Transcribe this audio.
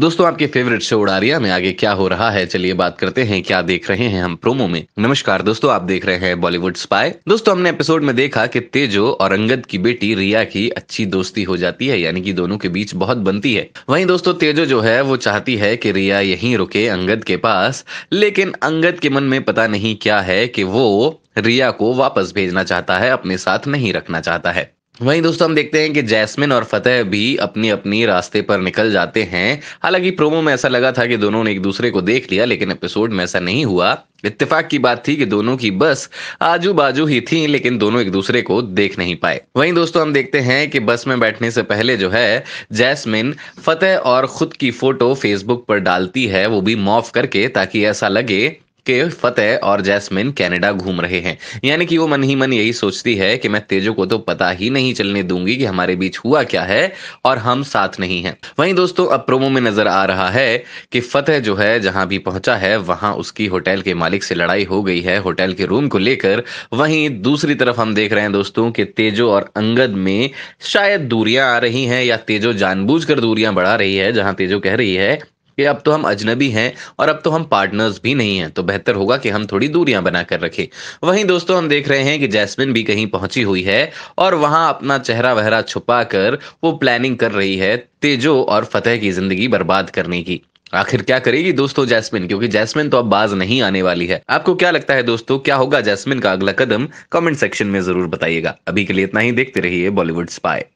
दोस्तों आपके favourite show उड़ारिया में आगे क्या हो रहा है चलिए बात करते हैं क्या देख रहे हैं हम प्रोमो में नमस्कार दोस्तों आप देख रहे हैं बॉलीवुड स्पाई दोस्तों हमने एपिसोड में देखा कि तेजो और अंगद की बेटी रिया की अच्छी दोस्ती हो जाती है यानी कि दोनों के बीच बहुत बनती है वही दोस्तों तेजो जो है वो चाहती है कि रिया यही रुके अंगद के पास लेकिन अंगद के मन में पता नहीं क्या है कि वो रिया को वापस भेजना चाहता है अपने साथ नहीं रखना चाहता है वहीं दोस्तों हम देखते हैं कि जैस्मिन और फतेह भी अपनी अपनी रास्ते पर निकल जाते हैं हालांकि प्रोमो में ऐसा लगा था कि दोनों ने एक दूसरे को देख लिया लेकिन एपिसोड में ऐसा नहीं हुआ इत्तेफाक की बात थी कि दोनों की बस आजू बाजू ही थी लेकिन दोनों एक दूसरे को देख नहीं पाए वहीं दोस्तों हम देखते हैं कि बस में बैठने से पहले जो है जैस्मिन फतेह और खुद की फोटो फेसबुक पर डालती है वो भी मॉफ करके ताकि ऐसा लगे के फतेह और जैस्मिन कनाडा घूम रहे हैं यानी कि वो मन ही मन यही सोचती है कि मैं तेजो को तो पता ही नहीं चलने दूंगी कि हमारे बीच हुआ क्या है और हम साथ नहीं हैं वहीं दोस्तों अब प्रोमो में नजर आ रहा है कि फतेह जो है जहां भी पहुंचा है वहां उसकी होटल के मालिक से लड़ाई हो गई है होटल के रूम को लेकर वहीं दूसरी तरफ हम देख रहे हैं दोस्तों कि तेजो और अंगद में शायद दूरियां आ रही हैं या तेजो जानबूझकर दूरियां बढ़ा रही है जहां तेजो कह रही है कि अब तो हम अजनबी हैं और अब तो हम पार्टनर्स भी नहीं हैं तो बेहतर होगा कि हम थोड़ी दूरियां बनाकर रखें वहीं दोस्तों हम देख रहे हैं कि जैस्मिन भी कहीं पहुंची हुई है और वहां अपना चेहरा वहरा छुपा कर वो प्लानिंग कर रही है तेजो और फतेह की जिंदगी बर्बाद करने की आखिर क्या करेगी दोस्तों जैस्मिन क्योंकि जैस्मिन तो अब बाज नहीं आने वाली है आपको क्या लगता है दोस्तों क्या होगा जैस्मिन का अगला कदम कमेंट सेक्शन में जरूर बताइएगा अभी के लिए इतना ही देखते रहिए बॉलीवुड स्पाई